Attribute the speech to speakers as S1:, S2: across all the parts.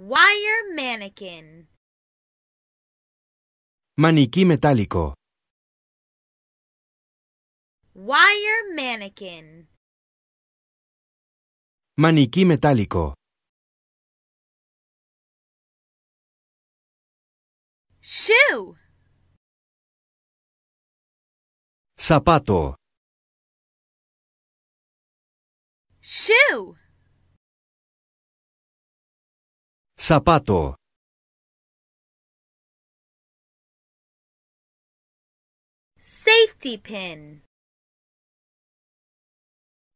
S1: Wire mannequin. Maniquí metálico. Wire mannequin. Maniquí metálico. Shoe. Zapato. Shoe. Zapato. Safety pin.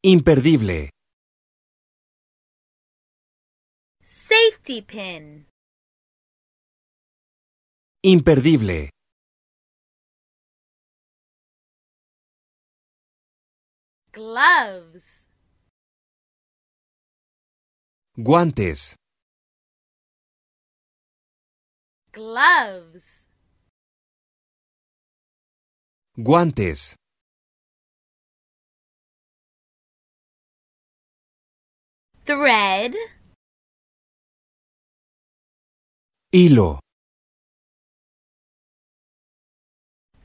S1: Imperdible. Safety pin. Imperdible. Gloves. Guantes. gloves guantes thread hilo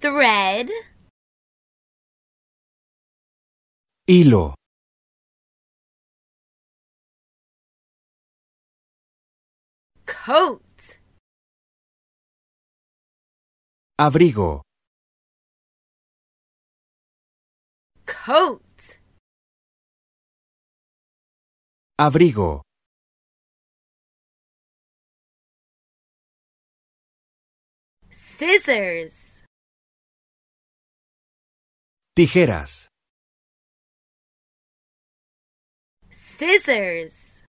S1: thread hilo coat Abrigo. Coat. Abrigo. Scissors. Tijeras. Scissors.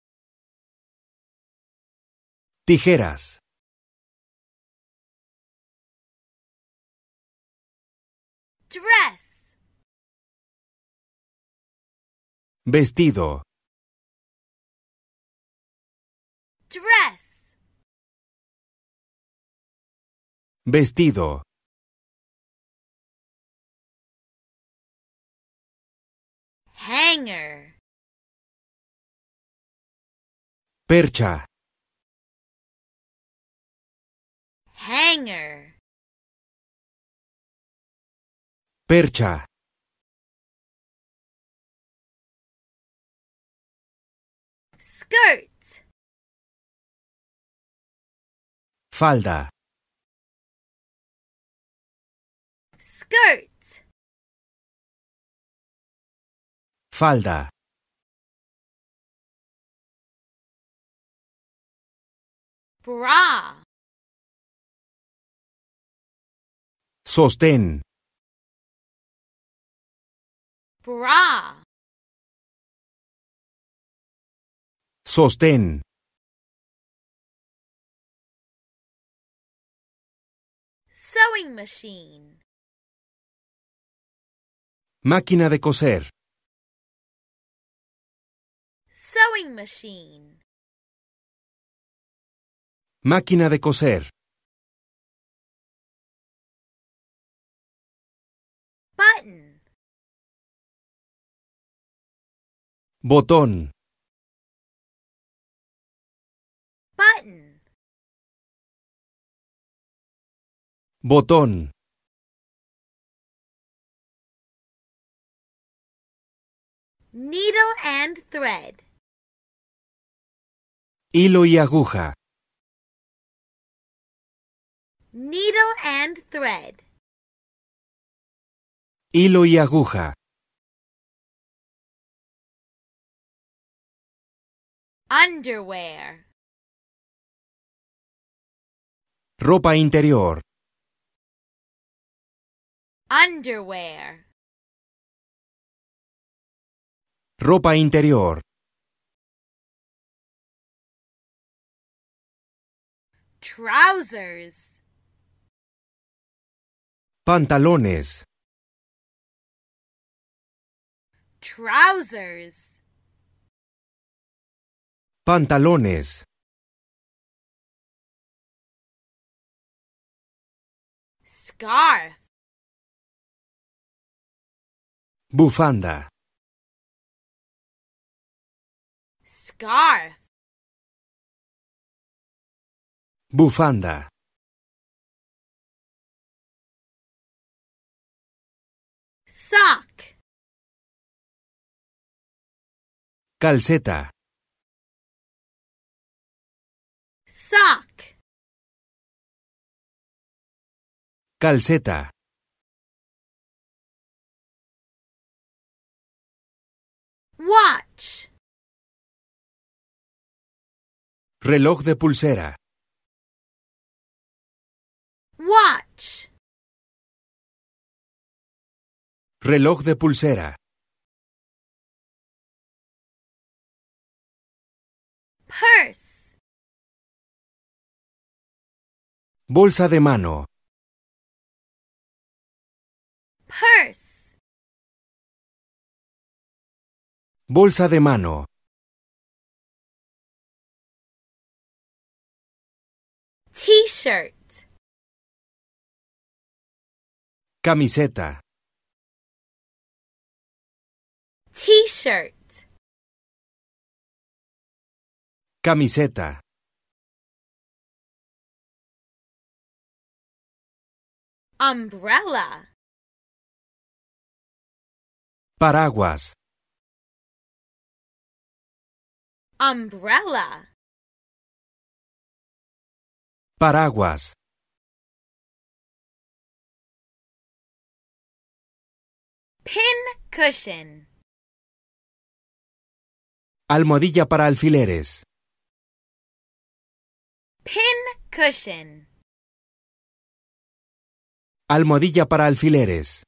S1: Tijeras. dress. Vestido. Dress. Vestido. Hanger. Percha. Hanger. percha skirt falda skirt falda bra sostén bra sostén sewing machine máquina de coser sewing machine máquina de coser Botón. Button. Botón. Needle and thread. Hilo y aguja. Needle and thread. Hilo y aguja. Underwear. Ropa interior. Underwear. Ropa interior. Trousers. Pantalones. Trousers. Pantalones. Scar. Bufanda. Scar. Bufanda. Sock. Calceta. Sock. Calceta. Watch. Reloj de pulsera. Watch. Reloj de pulsera. Purse. Bolsa de mano. Purse. Bolsa de mano. T-shirt. Camiseta. T-shirt. Camiseta. Umbrella. Paraguas. Umbrella. Paraguas. Pin cushion. Almohadilla para alfileres. Pin cushion. Almohadilla para alfileres.